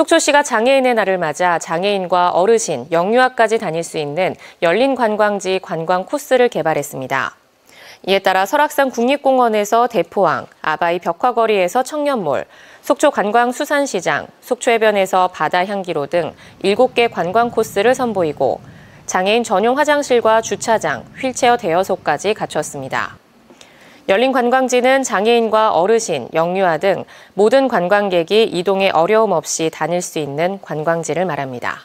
속초시가 장애인의 날을 맞아 장애인과 어르신, 영유아까지 다닐 수 있는 열린 관광지 관광 코스를 개발했습니다. 이에 따라 설악산 국립공원에서 대포항, 아바이 벽화거리에서 청년몰, 속초 관광수산시장, 속초해변에서 바다 향기로 등 7개 관광 코스를 선보이고 장애인 전용 화장실과 주차장, 휠체어 대여소까지 갖췄습니다. 열린 관광지는 장애인과 어르신, 영유아 등 모든 관광객이 이동에 어려움 없이 다닐 수 있는 관광지를 말합니다.